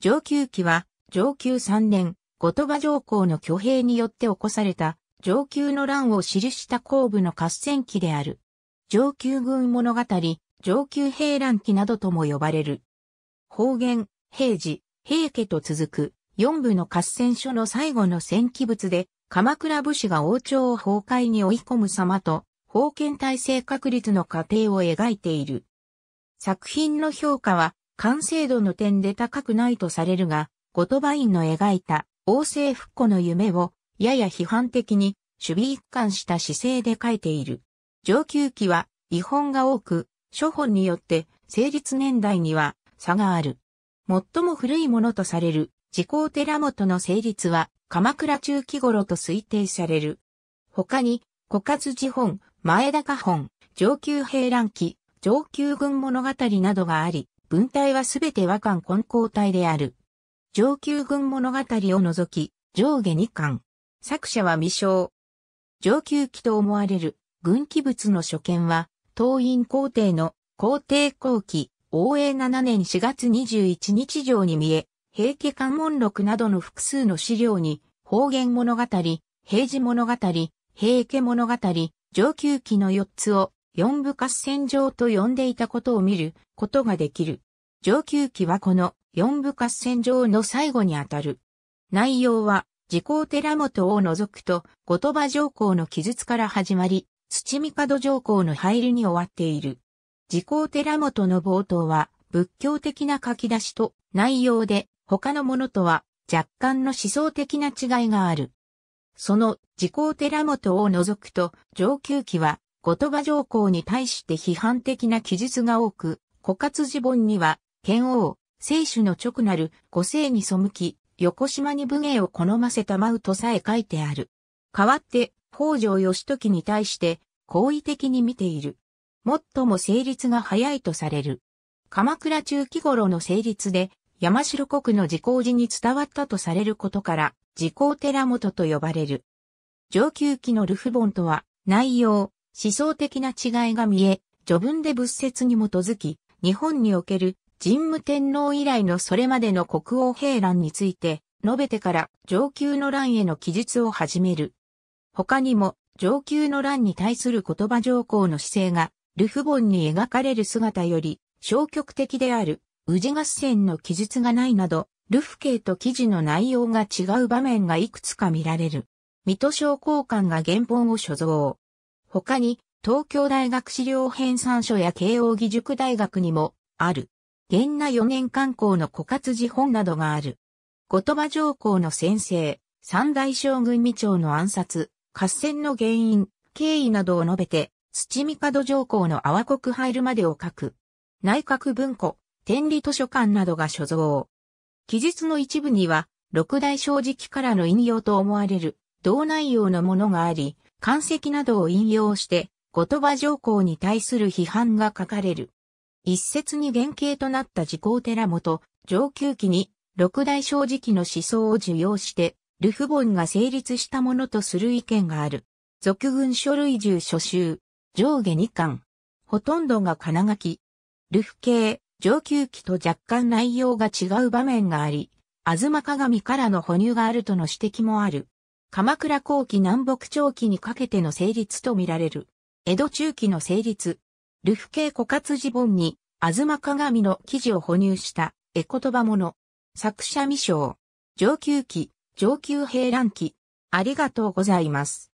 上級期は、上級3年、後鳥羽上皇の挙兵によって起こされた、上級の乱を記した後部の合戦期である。上級軍物語、上級兵乱期などとも呼ばれる。方言、平時、平家と続く、四部の合戦書の最後の戦記物で、鎌倉武士が王朝を崩壊に追い込む様と、封建体制確立の過程を描いている。作品の評価は、完成度の点で高くないとされるが、ゴトバインの描いた王政復古の夢をやや批判的に守備一貫した姿勢で書いている。上級期は違本が多く、諸本によって成立年代には差がある。最も古いものとされる時効寺本の成立は鎌倉中期頃と推定される。他に、古活寺本、前高本、上級平乱期、上級軍物語などがあり、文体はすべて和漢混交体である。上級軍物語を除き、上下二巻。作者は未詳。上級期と思われる軍記物の所見は、東院皇帝の皇帝後期、応永七年四月二十一日上に見え、平家関門録などの複数の資料に、方言物語、平時物語、平家物語、上級期の四つを四部合戦場と呼んでいたことを見ることができる。上級期はこの四部合戦場の最後にあたる。内容は、時効寺本を除くと、後鳥羽上皇の記述から始まり、土帝上皇の入りに終わっている。時効寺本の冒頭は、仏教的な書き出しと内容で、他のものとは若干の思想的な違いがある。その時効寺本を除くと、上級期は後鳥羽上皇に対して批判的な記述が多く、枯渇自本には、剣王、聖主の直なる五世に背き、横島に武芸を好ませたまうとさえ書いてある。代わって、北条義時に対して、好意的に見ている。最も成立が早いとされる。鎌倉中期頃の成立で、山城国の自公寺に伝わったとされることから、自公寺元と呼ばれる。上級期のルフボンとは、内容、思想的な違いが見え、序文で仏説に基づき、日本における神武天皇以来のそれまでの国王兵乱について、述べてから上級の乱への記述を始める。他にも上級の乱に対する言葉上皇の姿勢が、ルフ本に描かれる姿より消極的である、宇治合戦の記述がないなど、ルフ系と記事の内容が違う場面がいくつか見られる。水戸商工館が原本を所蔵。他に、東京大学資料編纂書や慶応義塾大学にも、ある。現那四年刊行の枯渇時本などがある。後鳥羽上皇の先生、三大将軍未長の暗殺、合戦の原因、経緯などを述べて、土門上皇の阿波国入るまでを書く。内閣文庫、天理図書館などが所蔵。記述の一部には、六大正直からの引用と思われる、同内容のものがあり、漢石などを引用して、後鳥羽上皇に対する批判が書かれる。一説に原型となった時効寺本、上級期に、六大正直の思想を受容して、ルフボンが成立したものとする意見がある。俗軍書類中書集、上下二巻。ほとんどが金書き。ルフ系、上級期と若干内容が違う場面があり、東鏡からの哺乳があるとの指摘もある。鎌倉後期南北朝期にかけての成立とみられる。江戸中期の成立。ルフ系枯渇字本に、あずま鏡の記事を補入した、絵言葉もの。作者未章。上級期、上級平乱期。ありがとうございます。